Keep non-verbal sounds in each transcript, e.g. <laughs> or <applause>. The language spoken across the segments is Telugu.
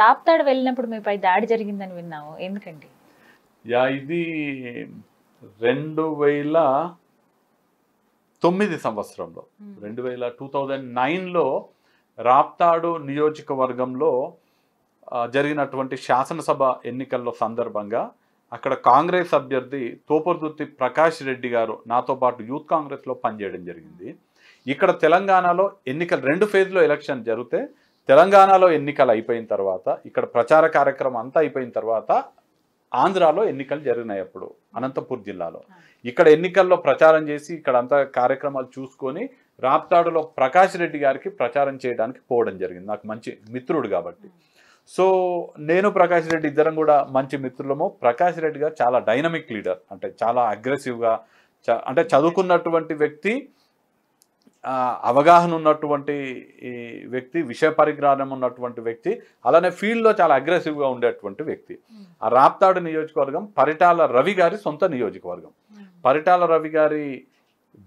రాప్తాడు వెళ్ళినప్పుడు మీపై దాడి జరిగిందని విన్నాము ఎందుకండి ఇది రెండు వేల తొమ్మిది సంవత్సరంలో hmm. రెండు వేల టూ థౌజండ్ నైన్లో రాప్తాడు నియోజకవర్గంలో జరిగినటువంటి శాసనసభ ఎన్నికల్లో సందర్భంగా అక్కడ కాంగ్రెస్ అభ్యర్థి తోపర్దుర్తి ప్రకాష్ రెడ్డి గారు నాతో పాటు యూత్ కాంగ్రెస్లో పనిచేయడం జరిగింది ఇక్కడ తెలంగాణలో ఎన్నికలు రెండు ఫేజ్లో ఎలక్షన్ జరిగితే తెలంగాణలో ఎన్నికలు అయిపోయిన తర్వాత ఇక్కడ ప్రచార కార్యక్రమం అంతా అయిపోయిన తర్వాత ఆంధ్రాలో ఎన్నికలు జరిగినాయి అప్పుడు అనంతపూర్ జిల్లాలో ఇక్కడ ఎన్నికల్లో ప్రచారం చేసి ఇక్కడ అంతా కార్యక్రమాలు చూసుకొని రాప్తాడులో ప్రకాష్ రెడ్డి గారికి ప్రచారం చేయడానికి పోవడం జరిగింది నాకు మంచి మిత్రుడు కాబట్టి సో నేను ప్రకాష్ రెడ్డి ఇద్దరం కూడా మంచి మిత్రులము ప్రకాష్ రెడ్డి గారు చాలా డైనమిక్ లీడర్ అంటే చాలా అగ్రెసివ్గా అంటే చదువుకున్నటువంటి వ్యక్తి అవగాహన ఉన్నటువంటి వ్యక్తి విషయ పరిజ్ఞానం ఉన్నటువంటి వ్యక్తి అలానే ఫీల్డ్లో చాలా అగ్రెసివ్గా ఉండేటువంటి వ్యక్తి ఆ రాప్తాడు నియోజకవర్గం పరిటాల రవి గారి సొంత నియోజకవర్గం పరిటాల రవి గారి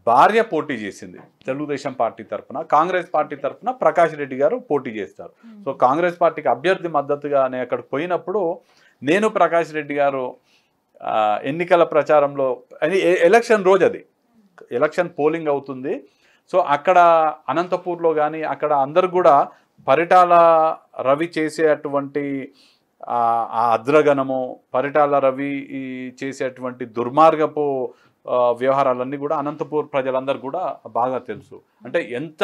భార్య పోటీ చేసింది తెలుగుదేశం పార్టీ తరఫున కాంగ్రెస్ పార్టీ తరఫున ప్రకాష్ రెడ్డి గారు పోటీ చేస్తారు సో కాంగ్రెస్ పార్టీకి అభ్యర్థి మద్దతుగా నేను అక్కడ పోయినప్పుడు నేను ప్రకాష్ రెడ్డి గారు ఎన్నికల ప్రచారంలో ఎలక్షన్ రోజు అది ఎలక్షన్ పోలింగ్ అవుతుంది సో అక్కడ అనంతపూర్లో కానీ అక్కడ అందరు కూడా పరిటాల రవి చేసేటువంటి ఆ అద్రగణము పరిటాల రవి చేసేటువంటి దుర్మార్గపు వ్యవహారాలన్నీ కూడా అనంతపూర్ ప్రజలందరూ కూడా బాగా తెలుసు అంటే ఎంత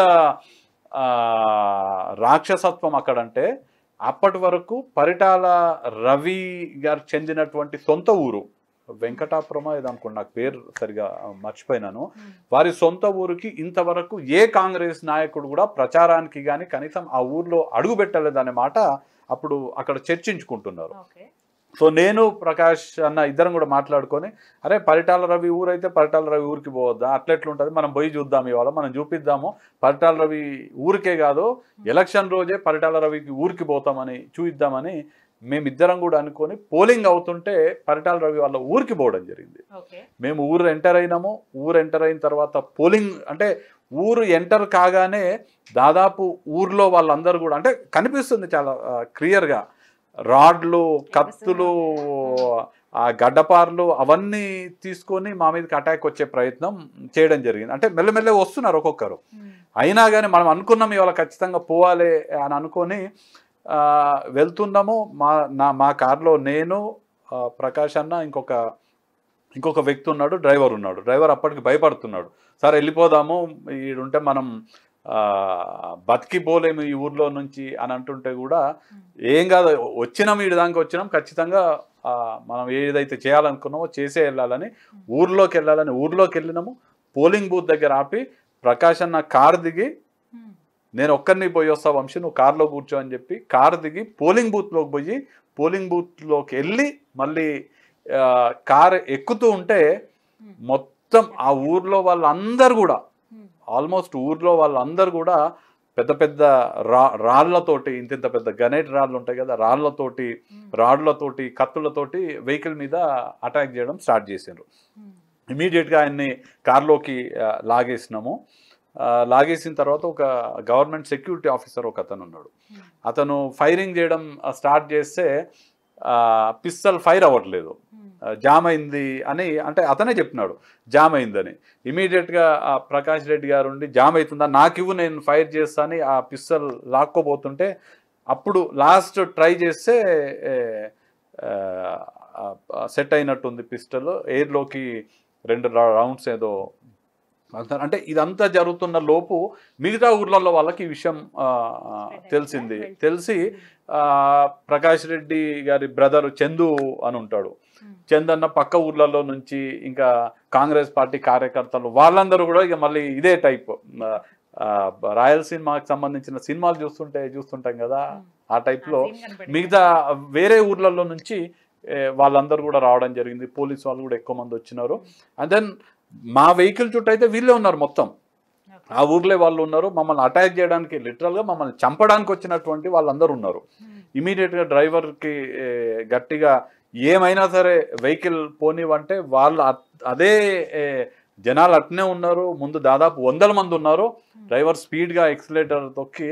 రాక్షసత్వం అక్కడంటే అప్పటి వరకు పరిటాల రవి గారు చెందినటువంటి సొంత ఊరు వెంకటాపురమా ఇది అనుకోండి నాకు పేరు సరిగా మర్చిపోయినాను వారి సొంత ఊరికి ఇంతవరకు ఏ కాంగ్రెస్ నాయకుడు కూడా ప్రచారానికి కానీ కనీసం ఆ ఊర్లో అడుగు పెట్టలేదనే మాట అప్పుడు అక్కడ చర్చించుకుంటున్నారు సో నేను ప్రకాష్ అన్న ఇద్దరం కూడా మాట్లాడుకొని అరే పరిటాల రవి ఊరైతే పరిటాల రవి ఊరికి పోవద్దా అట్లెట్లుంటుంది మనం పోయి చూద్దాం ఇవాళ మనం చూపిద్దాము పరిటాల రవి ఊరికే కాదు ఎలక్షన్ రోజే పరిటాల రవికి ఊరికి పోతామని చూయిద్దామని మేమిద్దరం కూడా అనుకొని పోలింగ్ అవుతుంటే పరిటాల రవి వాళ్ళ ఊరికి పోవడం జరిగింది మేము ఊరు ఎంటర్ అయినాము ఊరు ఎంటర్ అయిన తర్వాత పోలింగ్ అంటే ఊరు ఎంటర్ కాగానే దాదాపు ఊర్లో వాళ్ళందరూ కూడా అంటే కనిపిస్తుంది చాలా క్లియర్గా రాడ్లు కత్తులు ఆ గడ్డపార్లు అవన్నీ తీసుకొని మా మీదకి అటాక్ వచ్చే ప్రయత్నం చేయడం జరిగింది అంటే మెల్లమెల్లె వస్తున్నారు ఒక్కొక్కరు అయినా కానీ మనం అనుకున్నాం ఇవాళ ఖచ్చితంగా పోవాలి అని అనుకొని వెళ్తున్నాము మా నా మా కార్లో నేను ప్రకాష్ అన్న ఇంకొక ఇంకొక వ్యక్తి ఉన్నాడు డ్రైవర్ ఉన్నాడు డ్రైవర్ అప్పటికి భయపడుతున్నాడు సార్ వెళ్ళిపోదాము ఈడుంటే మనం బతికి పోలేము ఈ ఊర్లో నుంచి అని అంటుంటే కూడా ఏం కాదు వచ్చినాం ఈడి దాకా వచ్చినాం ఖచ్చితంగా మనం ఏదైతే చేయాలనుకున్నామో చేసే వెళ్ళాలని ఊర్లోకి వెళ్ళాలని ఊర్లోకి వెళ్ళినాము పోలింగ్ బూత్ దగ్గర ఆపి ప్రకాష్ అన్న కార్ దిగి నేను ఒక్కరిని పోయి వస్తా వంశీ నువ్వు కారులో కూర్చో అని చెప్పి కారు దిగి పోలింగ్ బూత్లోకి పోయి పోలింగ్ బూత్లోకి వెళ్ళి మళ్ళీ కారు ఎక్కుతూ ఉంటే మొత్తం ఆ ఊర్లో వాళ్ళందరూ కూడా ఆల్మోస్ట్ ఊర్లో వాళ్ళందరూ కూడా పెద్ద పెద్ద రా రాళ్లతోటి ఇంతింత పెద్ద గనేట్ రాళ్ళు ఉంటాయి కదా రాళ్లతోటి రాడ్లతోటి కత్తులతోటి వెహికల్ మీద అటాక్ చేయడం స్టార్ట్ చేశారు ఇమీడియట్గా ఆయన్ని కార్లోకి లాగేసినాము లాగేసిన తర్వాత ఒక గవర్నమెంట్ సెక్యూరిటీ ఆఫీసర్ ఒక అతను ఉన్నాడు hmm. అతను ఫైరింగ్ చేయడం స్టార్ట్ చేస్తే పిస్టల్ ఫైర్ అవ్వట్లేదు hmm. జామ్ అయింది అని అంటే అతనే చెప్తున్నాడు జామ్ అయిందని ఇమీడియట్గా ఆ ప్రకాష్ రెడ్డి గారు ఉండి జామ్ అవుతుందా నాకు ఇవ్వు నేను ఫైర్ చేస్తాను ఆ పిస్టల్ లాక్కోబోతుంటే అప్పుడు లాస్ట్ ట్రై చేస్తే సెట్ అయినట్టుంది పిస్టల్ ఎయిర్లోకి రెండు రౌండ్స్ ఏదో అంటే ఇదంతా జరుగుతున్న లోపు మిగతా ఊర్లలో వాళ్ళకి ఈ విషయం తెలిసింది తెలిసి ప్రకాష్ రెడ్డి గారి బ్రదర్ చందు అని ఉంటాడు hmm. చందన్న పక్క ఊర్లలో నుంచి ఇంకా కాంగ్రెస్ పార్టీ కార్యకర్తలు వాళ్ళందరూ కూడా ఇక మళ్ళీ ఇదే టైప్ రాయలసీమకి సంబంధించిన సినిమాలు చూస్తుంటే చూస్తుంటాం కదా hmm. ఆ టైప్లో మిగతా వేరే ఊర్లలో నుంచి వాళ్ళందరూ కూడా రావడం జరిగింది పోలీస్ వాళ్ళు కూడా ఎక్కువ మంది వచ్చినారు hmm. అండ్ దెన్ మా వెహికల్ చుట్టూ అయితే వీళ్ళే ఉన్నారు మొత్తం ఆ ఊర్లే వాళ్ళు ఉన్నారు మమ్మల్ని అటాక్ చేయడానికి లిటరల్గా మమ్మల్ని చంపడానికి వచ్చినటువంటి వాళ్ళందరూ ఉన్నారు ఇమీడియట్గా hmm. డ్రైవర్కి గట్టిగా ఏమైనా సరే వెహికల్ పోనివంటే వాళ్ళు అదే జనాలు అట్నే ఉన్నారు ముందు దాదాపు వందల మంది ఉన్నారు డ్రైవర్ స్పీడ్గా ఎక్సిలేటర్ తొక్కి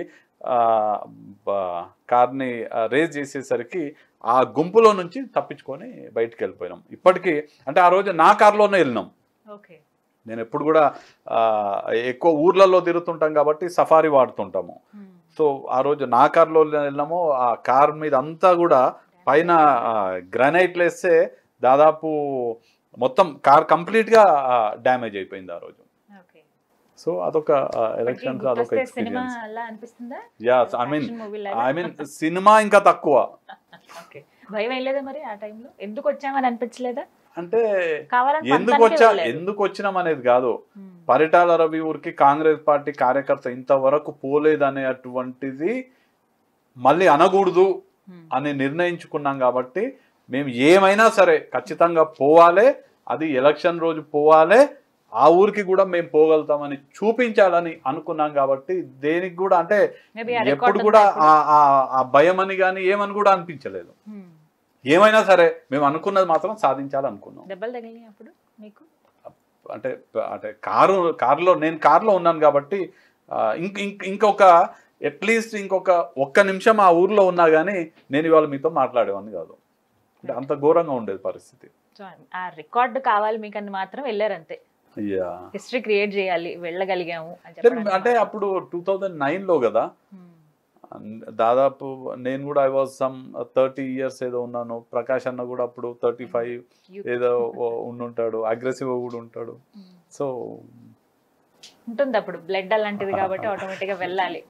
కార్ని రేజ్ చేసేసరికి ఆ గుంపులో నుంచి తప్పించుకొని బయటకు వెళ్ళిపోయినాం ఇప్పటికీ అంటే ఆ రోజు నా కార్లోనే వెళ్ళినాం నేను ఎప్పుడు కూడా ఎక్కువ ఊర్లలో తిరుగుతుంటాం కాబట్టి సఫారీ వాడుతుంటాము సో ఆ రోజు నా కార్లో వెళ్ళినాము ఆ కార్ మీద అంతా కూడా పైన గ్రానైట్లు వేస్తే దాదాపు మొత్తం కార్ కంప్లీట్గా డ్యామేజ్ అయిపోయింది ఆ రోజు సో అదొక ఎలక్షన్ అదొక experience I mean I mean cinema ఇంకా తక్కువ <laughs> భయం వెళ్ళలేదా మరి ఆ టైంలో ఎందుకు వచ్చామని అనిపించలేదా అంటే ఎందుకు వచ్చా ఎందుకు వచ్చినాం అనేది కాదు పరిటాల రవి ఊరికి కాంగ్రెస్ పార్టీ కార్యకర్త ఇంతవరకు అనే అటువంటిది మళ్ళీ అనకూడదు అని నిర్ణయించుకున్నాం కాబట్టి మేము ఏమైనా సరే ఖచ్చితంగా పోవాలి అది ఎలక్షన్ రోజు పోవాలి ఆ ఊరికి కూడా మేము పోగలుగుతామని చూపించాలని అనుకున్నాం కాబట్టి దేనికి కూడా అంటే ఎప్పుడు కూడా ఆ భయం అని కానీ ఏమని కూడా అనిపించలేదు ఏమైనా సరే మేము అనుకున్నది మాత్రం సాధించాలనుకున్నాం దెబ్బలు తగిలినాయి అప్పుడు మీకు అంటే అంటే కారు కారులో నేను కారులో ఉన్నాను కాబట్టి ఇంక ఇంకొక అట్లీస్ట్ ఇంకొక ఒక్క నిమిషం ఆ ఊర్లో ఉన్నా కానీ నేను ఇవాళ మీతో మాట్లాడేవాన్ని కాదు అంటే అంత ఘోరంగా ఉండేది పరిస్థితి ఆ కావాలి మీకు అని మాత్రం వెళ్ళారంతే హిస్టరీ క్రియేట్ చేయాలి వెళ్ళగలిగాము అంటే అప్పుడు టూ థౌజండ్ నైన్లో కదా దాదాపు నేను కూడా I was some thirty years ఏదో ఉన్నాను ప్రకాష్ అన్న కూడా అప్పుడు థర్టీ ఫైవ్ ఏదో <laughs> ఉండుంటాడు అగ్రెసివ్ కూడా ఉంటాడు సో hmm. ఉంటుంది అప్పుడు బ్లడ్ అలాంటిది కాబట్టి ఆటోమేటిక్గా వెళ్ళాలి